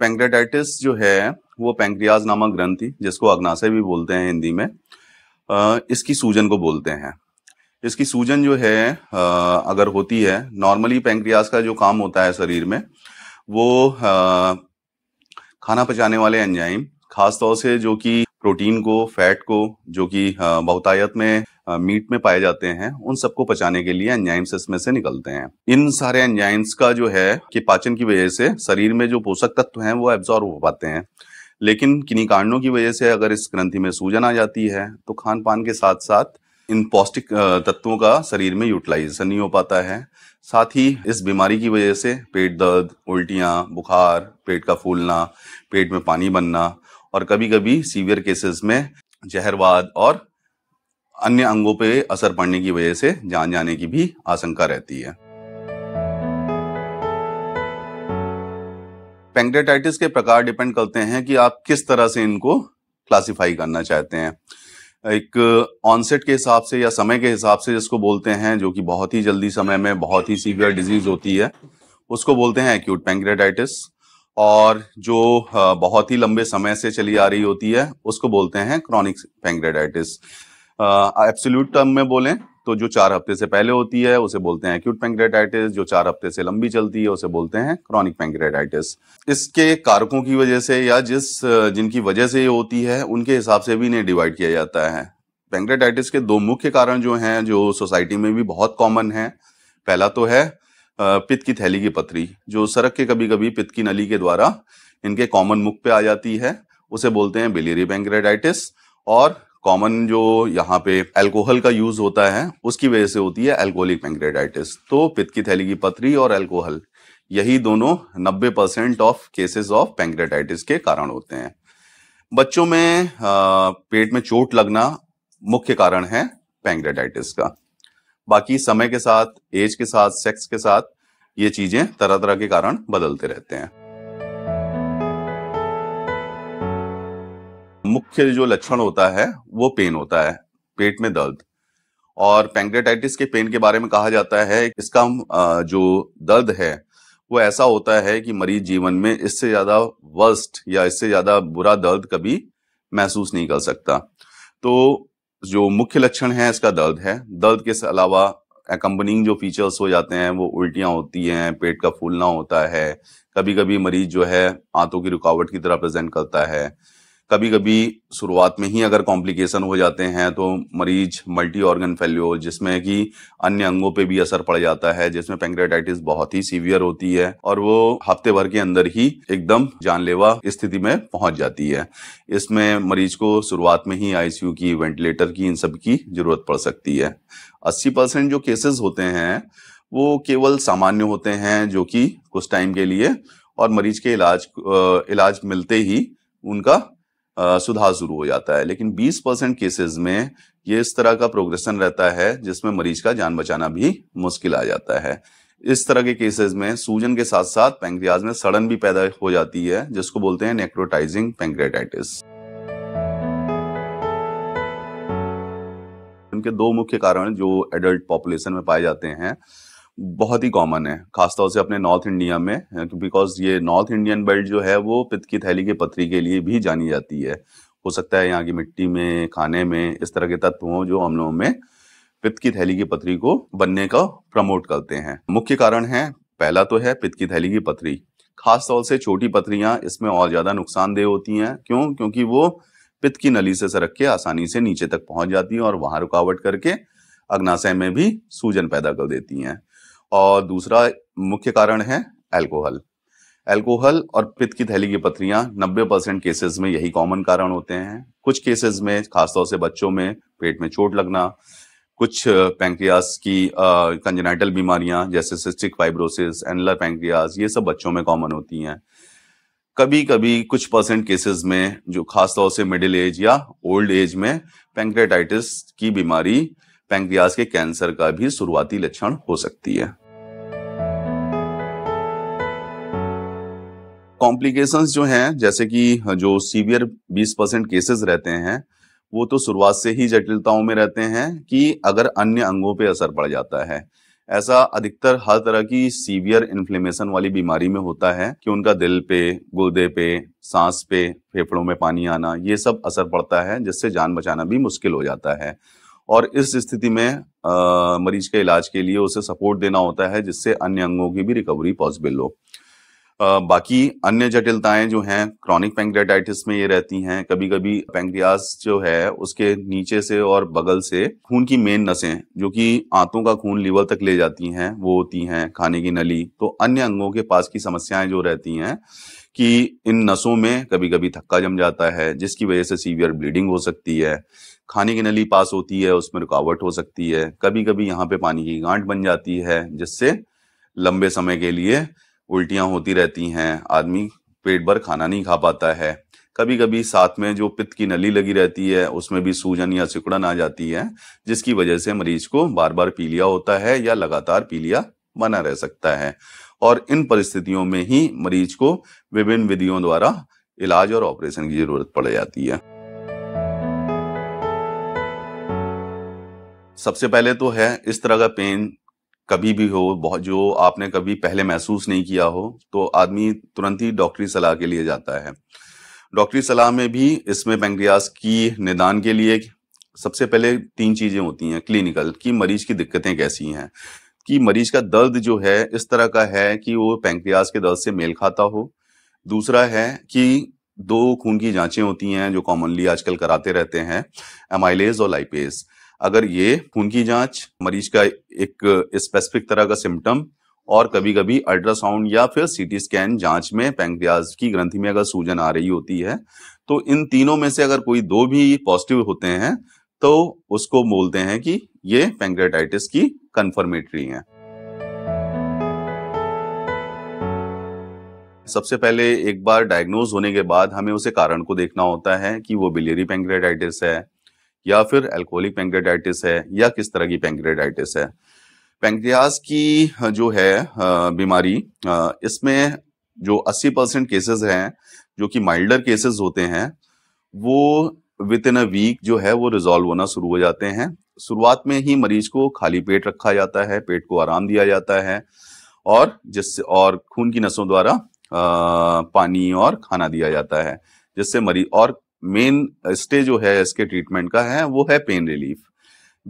पेंग्रेटाइटिस जो है वो पेंक्रियाज नामक ग्रंथि जिसको अग्नाशय भी बोलते हैं हिंदी में इसकी सूजन को बोलते हैं इसकी सूजन जो है अगर होती है नॉर्मली पेंक्रियाज का जो काम होता है शरीर में वो खाना पचाने वाले एंजाइम खासतौर से जो कि प्रोटीन को फैट को जो कि बहुतायत में मीट में पाए जाते हैं उन सबको पचाने के लिए एंजाइम्स इसमें से निकलते हैं इन सारे एंजाइम्स का जो है कि पाचन की वजह से शरीर में जो पोषक तत्व हैं वो एब्जॉर्व हो पाते हैं लेकिन किन्हीं कारणों की वजह से अगर इस ग्रंथि में सूजन आ जाती है तो खान पान के साथ साथ इन पौष्टिक तत्वों का शरीर में यूटिलाइजेशन नहीं हो पाता है साथ ही इस बीमारी की वजह से पेट दर्द उल्टियाँ बुखार पेट का फूलना पेट में पानी बनना और कभी कभी सीवियर केसेस में जहरवाद और अन्य अंगों पे असर पड़ने की वजह से जान जाने की भी आशंका रहती है पेंक्रेटाइटिस के प्रकार डिपेंड करते हैं कि आप किस तरह से इनको क्लासिफाई करना चाहते हैं एक ऑनसेट के हिसाब से या समय के हिसाब से जिसको बोलते हैं जो कि बहुत ही जल्दी समय में बहुत ही सीवियर डिजीज होती है उसको बोलते हैं एक्यूट पेंक्रेटाइटिस और जो बहुत ही लंबे समय से चली आ रही होती है उसको बोलते हैं क्रॉनिक पेंक्रेटाइटिस एब्सोल्यूट टर्म में बोलें तो जो चार हफ्ते से पहले होती है उसे बोलते हैं एक्यूट पेंक्रेटाइटिस जो चार हफ्ते से लंबी चलती है उसे बोलते हैं क्रॉनिक पेंक्रेटाइटिस इसके कारकों की वजह से या जिस जिनकी वजह से ये होती है उनके हिसाब से भी इन्हें डिवाइड किया जाता है पेंक्रेटाइटिस के दो मुख्य कारण जो हैं जो सोसाइटी में भी बहुत कॉमन है पहला तो है पित्त की थैली की पथरी जो सड़क के कभी कभी पित्त की नली के द्वारा इनके कॉमन मुख पे आ जाती है उसे बोलते हैं बिलेरी पेंक्रेटाइटिस और कॉमन जो यहाँ पे अल्कोहल का यूज होता है उसकी वजह से होती है अल्कोहलिक पेंग्रेडाइटिस तो पित्त की थैली की पथरी और अल्कोहल यही दोनों 90 percent of cases of pancreatitis के कारण होते हैं बच्चों में आ, पेट में चोट लगना मुख्य कारण है पेंग्रेडाइटिस का बाकी समय के साथ एज के साथ सेक्स के साथ ये चीजें तरह तरह के कारण बदलते रहते हैं मुख्य जो लक्षण होता है वो पेन होता है पेट में दर्द और पैंक्रेटाइटिस के पेन के बारे में कहा जाता है इसका जो दर्द है वो ऐसा होता है कि मरीज जीवन में इससे ज्यादा वर्स्ट या इससे ज्यादा बुरा दर्द कभी महसूस नहीं कर सकता तो जो मुख्य लक्षण है इसका दर्द है दर्द के अलावा एकम्बनिंग जो फीचर्स हो जाते हैं वो उल्टियां होती हैं पेट का फूलना होता है कभी कभी मरीज जो है आंतों की रुकावट की तरह प्रेजेंट करता है कभी कभी शुरुआत में ही अगर कॉम्प्लिकेशन हो जाते हैं तो मरीज मल्टी ऑर्गन फेल्योर जिसमें कि अन्य अंगों पे भी असर पड़ जाता है जिसमें पेंक्रेटाइटिस बहुत ही सीवियर होती है और वो हफ्ते भर के अंदर ही एकदम जानलेवा स्थिति में पहुंच जाती है इसमें मरीज को शुरुआत में ही आईसीयू की वेंटिलेटर की इन सब की जरूरत पड़ सकती है अस्सी परसेंट जो केसेस होते हैं वो केवल सामान्य होते हैं जो कि कुछ टाइम के लिए और मरीज के इलाज इलाज मिलते ही उनका सुधार शुरू हो जाता है लेकिन 20 परसेंट केसेज में ये इस तरह का प्रोग्रेशन रहता है जिसमें मरीज का जान बचाना भी मुश्किल आ जाता है इस तरह के केसेस में सूजन के साथ साथ पैंक्रियाज में सड़न भी पैदा हो जाती है जिसको बोलते हैं नेक्रोटाइजिंग पैंक्रेटाइटिस इनके दो मुख्य कारण जो एडल्ट पॉपुलेशन में पाए जाते हैं बहुत ही कॉमन है खासतौर से अपने नॉर्थ इंडिया में बिकॉज तो ये नॉर्थ इंडियन बेल्ट जो है वो पित्त की थैली के पथरी के लिए भी जानी जाती है हो सकता है यहाँ की मिट्टी में खाने में इस तरह के तत्व हों जो हम लोगों में पित्त की थैली की पथरी को बनने का प्रमोट करते हैं मुख्य कारण है पहला तो है पित्त की थैली की पथरी खासतौर से छोटी पथरियां इसमें और ज्यादा नुकसानदेह होती हैं क्यों क्योंकि वो पित्त की नली से सरक के आसानी से नीचे तक पहुंच जाती हैं और वहां रुकावट करके अग्नाशय में भी सूजन पैदा कर देती हैं और दूसरा मुख्य कारण है एल्कोहल एल्कोहल और पित्त की थैली की पथरियां 90 परसेंट केसेज में यही कॉमन कारण होते हैं कुछ केसेस में खासतौर से बच्चों में पेट में चोट लगना कुछ पैंक्रियास की कंजनाइटल बीमारियां जैसे सिस्टिक फाइब्रोसिस एनलर पैंक्रियास ये सब बच्चों में कॉमन होती हैं कभी कभी कुछ परसेंट केसेस में जो खासतौर से मिडिल एज या ओल्ड एज में पैंक्रेटाइटिस की बीमारी पैंक्रियाज के कैंसर का भी शुरुआती लक्षण हो सकती है कॉम्प्लिकेशंस जो हैं जैसे कि जो सीवियर 20 परसेंट केसेस रहते हैं वो तो शुरुआत से ही जटिलताओं में रहते हैं कि अगर अन्य अंगों पे असर पड़ जाता है ऐसा अधिकतर हर तरह की सीवियर इन्फ्लेमेशन वाली बीमारी में होता है कि उनका दिल पे गुर्दे पे सांस पे फेफड़ों में पानी आना ये सब असर पड़ता है जिससे जान बचाना भी मुश्किल हो जाता है और इस स्थिति में आ, मरीज के इलाज के लिए उसे सपोर्ट देना होता है जिससे अन्य अंगों की भी रिकवरी पॉसिबल हो आ, बाकी अन्य जटिलताएं जो हैं क्रॉनिक पेंक्रेटाइटिस में ये रहती हैं कभी कभी पेंक्रियास जो है उसके नीचे से और बगल से खून की मेन नसें जो कि आंतों का खून लीवर तक ले जाती हैं वो होती हैं खाने की नली तो अन्य अंगों के पास की समस्याएं जो रहती हैं कि इन नसों में कभी कभी थक्का जम जाता है जिसकी वजह से सीवियर ब्लीडिंग हो सकती है खाने की नली पास होती है उसमें रुकावट हो सकती है कभी कभी यहाँ पे पानी की गांठ बन जाती है जिससे लंबे समय के लिए उल्टियाँ होती रहती हैं आदमी पेट भर खाना नहीं खा पाता है कभी कभी साथ में जो पित्त की नली लगी रहती है उसमें भी सूजन या सिकुड़न आ जाती है जिसकी वजह से मरीज को बार बार पीलिया होता है या लगातार पीलिया बना रह सकता है और इन परिस्थितियों में ही मरीज को विभिन्न विधियों द्वारा इलाज और ऑपरेशन की जरूरत पड़ जाती है सबसे पहले तो है इस तरह का पेन कभी भी हो बहुत जो आपने कभी पहले महसूस नहीं किया हो तो आदमी तुरंत ही डॉक्टरी सलाह के लिए जाता है डॉक्टरी सलाह में भी इसमें पेंक्रियास की निदान के लिए सबसे पहले तीन चीज़ें होती हैं क्लिनिकल कि मरीज की दिक्कतें कैसी हैं कि मरीज का दर्द जो है इस तरह का है कि वो पैंक्रियाज के दर्द से मेल खाता हो दूसरा है कि दो खून की जांचें होती हैं जो कॉमनली आजकल कराते रहते हैं एमाइलेज और लाइपेज अगर ये खून की जांच मरीज का एक स्पेसिफिक तरह का सिम्टम और कभी कभी अल्ट्रासाउंड या फिर सीटी स्कैन जांच में पैंक्रियाज की ग्रंथि में अगर सूजन आ रही होती है तो इन तीनों में से अगर कोई दो भी पॉजिटिव होते हैं तो उसको बोलते हैं कि ये पेंग्रेटाइटिस की कंफर्मेटरी है सबसे पहले एक बार डायग्नोज होने के बाद हमें उसे कारण को देखना होता है कि वो बिलियरी पेंग्रेटाइटिस है या फिर एल्कोहलिक पेंग्रेटाइटिस है या किस तरह की पेंग्रेटाइटिस है पेंक्रियास की जो है बीमारी इसमें जो 80 परसेंट केसेस हैं जो कि माइल्डर केसेस होते हैं वो विद इन अ वीक जो है वो रिजॉल्व होना शुरू हो जाते हैं शुरुआत में ही मरीज को खाली पेट रखा जाता है पेट को आराम दिया जाता है और जिससे और खून की नसों द्वारा आ, पानी और खाना दिया जाता है जिससे मरीज और मेन स्टेज जो है इसके ट्रीटमेंट का है वो है पेन रिलीफ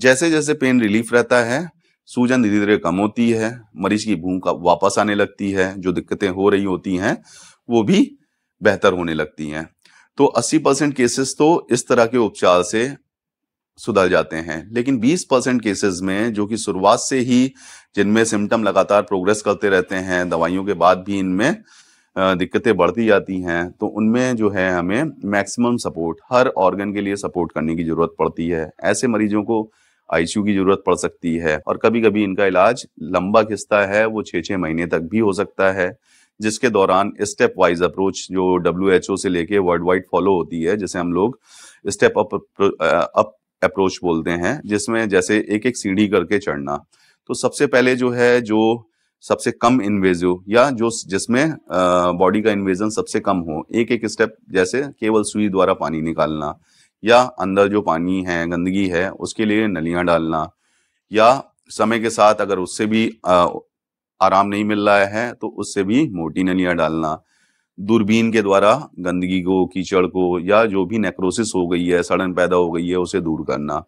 जैसे जैसे पेन रिलीफ रहता है सूजन धीरे धीरे कम होती है मरीज की भूख वापस आने लगती है जो दिक्कतें हो रही होती हैं वो भी बेहतर होने लगती हैं तो 80 परसेंट केसेस तो इस तरह के उपचार से सुधर जाते हैं लेकिन 20 परसेंट केसेस में जो कि शुरुआत से ही जिनमें सिम्टम लगातार प्रोग्रेस करते रहते हैं दवाइयों के बाद भी इनमें दिक्कतें बढ़ती जाती हैं तो उनमें जो है हमें मैक्सिमम सपोर्ट हर ऑर्गन के लिए सपोर्ट करने की जरूरत पड़ती है ऐसे मरीजों को आईसीयू की जरूरत पड़ सकती है और कभी कभी इनका इलाज लंबा खिस्ता है वो छः छः महीने तक भी हो सकता है जिसके दौरान स्टेप वाइज अप्रोच जो डब्ल्यू से लेके वर्ल्ड वाइड फॉलो होती है जिसे हम लोग स्टेप अप अप अप्रोच बोलते हैं जिसमें जैसे एक एक सीढ़ी करके चढ़ना तो सबसे पहले जो है जो सबसे कम इन्वेजिव या जो जिसमें बॉडी uh, का इन्वेजन सबसे कम हो एक एक स्टेप जैसे केवल सुई द्वारा पानी निकालना या अंदर जो पानी है गंदगी है उसके लिए नलियां डालना या समय के साथ अगर उससे भी uh, आराम नहीं मिल रहा है तो उससे भी मोटी नलियाँ डालना दूरबीन के द्वारा गंदगी को कीचड़ को या जो भी नेक्रोसिस हो गई है सड़न पैदा हो गई है उसे दूर करना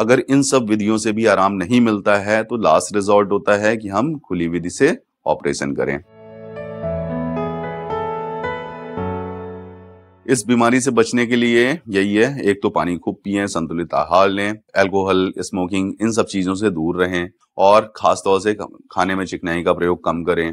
अगर इन सब विधियों से भी आराम नहीं मिलता है तो लास्ट रिजॉर्ट होता है कि हम खुली विधि से ऑपरेशन करें इस बीमारी से बचने के लिए यही है एक तो पानी खूब पिए संतुलित आहार लें अल्कोहल स्मोकिंग इन सब चीजों से दूर रहें और खासतौर से खाने में चिकनाई का प्रयोग कम करें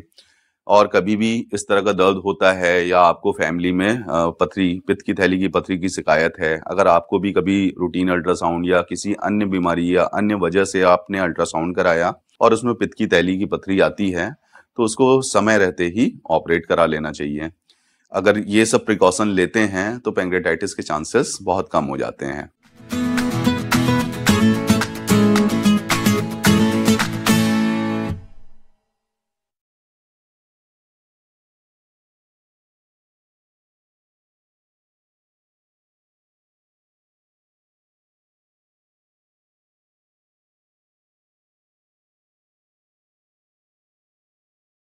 और कभी भी इस तरह का दर्द होता है या आपको फैमिली में पथरी पित्त की थैली की पथरी की शिकायत है अगर आपको भी कभी रूटीन अल्ट्रासाउंड या किसी अन्य बीमारी या अन्य वजह से आपने अल्ट्रासाउंड कराया और उसमें पित्त की थैली की पथरी आती है तो उसको समय रहते ही ऑपरेट करा लेना चाहिए अगर ये सब प्रिकॉशन लेते हैं तो पेंग्रेटाइटिस के चांसेस बहुत कम हो जाते हैं